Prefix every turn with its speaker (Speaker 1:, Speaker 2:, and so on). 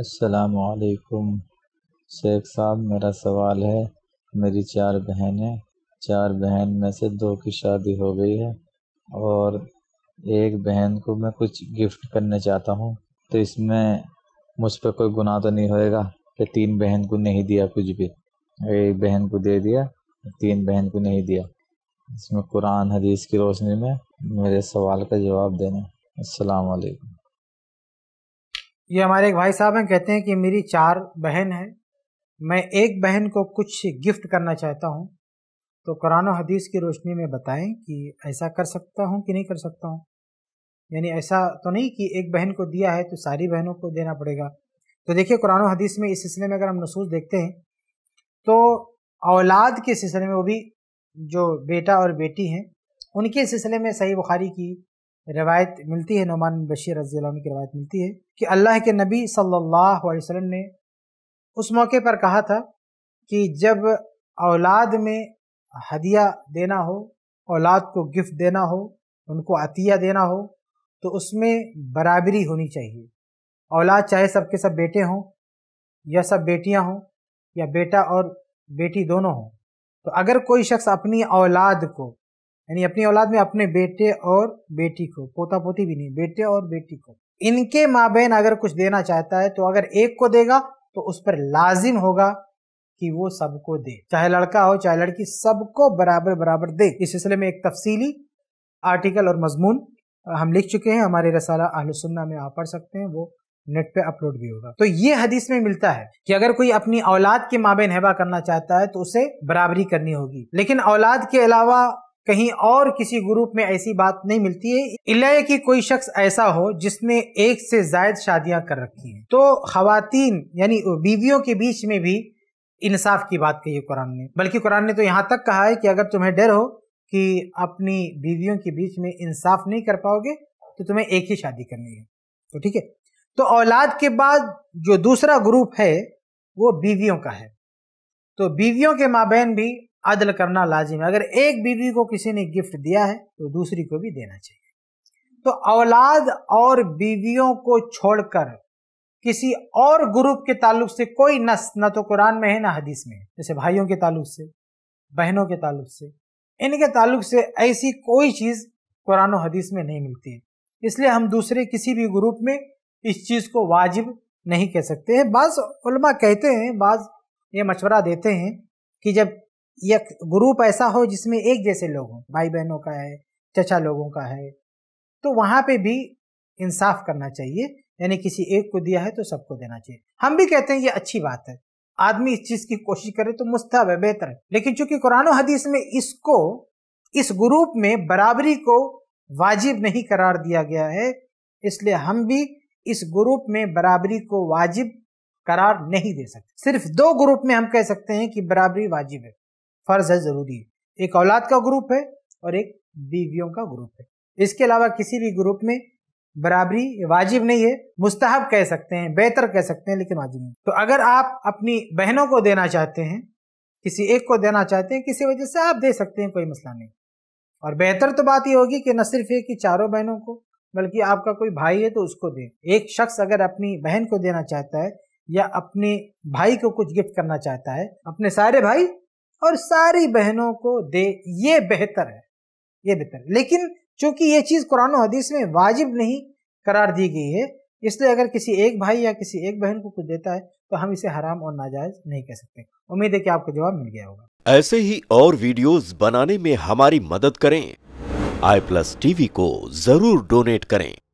Speaker 1: असलकुम शेख साहब मेरा सवाल है मेरी चार बहनें चार बहन में से दो की शादी हो गई है और एक बहन को मैं कुछ गिफ्ट करना चाहता हूँ तो इसमें मुझ पर कोई गुनाह तो नहीं होएगा कि तीन बहन को नहीं दिया कुछ भी एक बहन को दे दिया तीन बहन को नहीं दिया इसमें कुरान हदीस की रोशनी में मेरे सवाल का जवाब देना असलकम ये हमारे एक भाई साहब हैं कहते हैं कि मेरी चार बहन है मैं एक बहन को कुछ गिफ्ट करना चाहता हूँ तो कुरान हदीस की रोशनी में बताएं कि ऐसा कर सकता हूँ कि नहीं कर सकता हूँ यानी ऐसा तो नहीं कि एक बहन को दिया है तो सारी बहनों को देना पड़ेगा तो देखिए कुरान हदीस में इस सिलसिले में अगर हम नसूस देखते हैं तो औलाद के सिलसिले में वो भी जो बेटा और बेटी हैं उनके सिलसिले में सही बुखारी की रवायत मिलती है नुमान बशीर रजी की रवायत मिलती है कि अल्लाह के नबी सल्लाम ने उस मौके पर कहा था कि जब औलाद में हदिया देना हो औलाद को गिफ्ट देना हो उनको अतिया देना हो तो उसमें बराबरी होनी चाहिए औलाद चाहे सबके सब बेटे हों या सब बेटियां हों या बेटा और बेटी दोनों हों तो अगर कोई शख्स अपनी औलाद को यानी अपनी औलाद में अपने बेटे और बेटी को पोता पोती भी नहीं बेटे और बेटी को इनके माँ बहन अगर कुछ देना चाहता है तो अगर एक को देगा तो उस पर लाजिम होगा कि वो सबको दे चाहे लड़का हो चाहे लड़की सबको बराबर बराबर दे इस सिलसिले में एक तफसीली आर्टिकल और मजमून हम लिख चुके हैं हमारे रसाला आहलसन्ना में आप पढ़ सकते हैं वो नेट पे अपलोड भी होगा तो ये हदीस में मिलता है कि अगर कोई अपनी औलाद के बहन हैबा करना चाहता है तो उसे बराबरी करनी होगी लेकिन औलाद के अलावा कहीं और किसी ग्रुप में ऐसी बात नहीं मिलती है इलाय की कोई शख्स ऐसा हो जिसने एक से जायद शादियां कर रखी हैं तो खातन यानी बीवियों के बीच में भी इंसाफ की बात कही कुरान ने बल्कि कुरान ने तो यहाँ तक कहा है कि अगर तुम्हें डर हो कि अपनी बीवियों के बीच में इंसाफ नहीं कर पाओगे तो तुम्हें एक ही शादी करनी है तो ठीक है तो औलाद के बाद जो दूसरा ग्रुप है वो बीवियों का है तो बीवियों के माबेन भी अदल करना लाजिम है अगर एक बीवी को किसी ने गिफ्ट दिया है तो दूसरी को भी देना चाहिए तो औलाद और बीवियों को छोड़कर किसी और ग्रुप के ताल्लुक से कोई नस न तो कुरान में है ना हदीस में जैसे भाइयों के ताल्लुक से बहनों के ताल्लुक से इनके ताल्लुक से ऐसी कोई चीज़ कुरान और हदीस में नहीं मिलती है इसलिए हम दूसरे किसी भी ग्रुप में इस चीज़ को वाजिब नहीं कह सकते हैं बाज़ उलमा कहते हैं बाज़ ये मशवरा देते हैं कि जब एक ग्रुप ऐसा हो जिसमें एक जैसे लोग हों भाई बहनों का है चचा लोगों का है तो वहाँ पे भी इंसाफ करना चाहिए यानी किसी एक को दिया है तो सबको देना चाहिए हम भी कहते हैं ये अच्छी बात है आदमी इस चीज़ की कोशिश करे तो मुस्तब है बेहतर है लेकिन चूंकि कुरान हदीस में इसको इस ग्रुप में बराबरी को वाजिब नहीं करार दिया गया है इसलिए हम भी इस ग्रुप में बराबरी को वाजिब करार नहीं दे सकते सिर्फ दो ग्रुप में हम कह सकते हैं कि बराबरी वाजिब है फ़र्ज़ है ज़रूरी है एक औलाद का ग्रुप है और एक बीवियों का ग्रुप है इसके अलावा किसी भी ग्रुप में बराबरी वाजिब नहीं है मुस्तहब कह सकते हैं बेहतर कह सकते हैं लेकिन वाजिब नहीं तो अगर आप अपनी बहनों को देना चाहते हैं किसी एक को देना चाहते हैं किसी वजह से आप दे सकते हैं कोई मसला नहीं और बेहतर तो बात यह होगी कि न सिर्फ ये कि चारों बहनों को बल्कि आपका कोई भाई है तो उसको दे एक शख्स अगर अपनी बहन को देना चाहता है या अपने भाई को कुछ गिफ्ट करना चाहता है अपने सारे भाई और सारी बहनों को दे ये बेहतर है ये बेहतर लेकिन चूंकि ये चीज़ कुरान हदीस में वाजिब नहीं करार दी गई है इसलिए अगर किसी एक भाई या किसी एक बहन को कुछ देता है तो हम इसे हराम और नाजायज नहीं कह सकते उम्मीद है कि आपको जवाब मिल गया होगा ऐसे ही और वीडियोस बनाने में हमारी मदद करें आई प्लस टीवी को जरूर डोनेट करें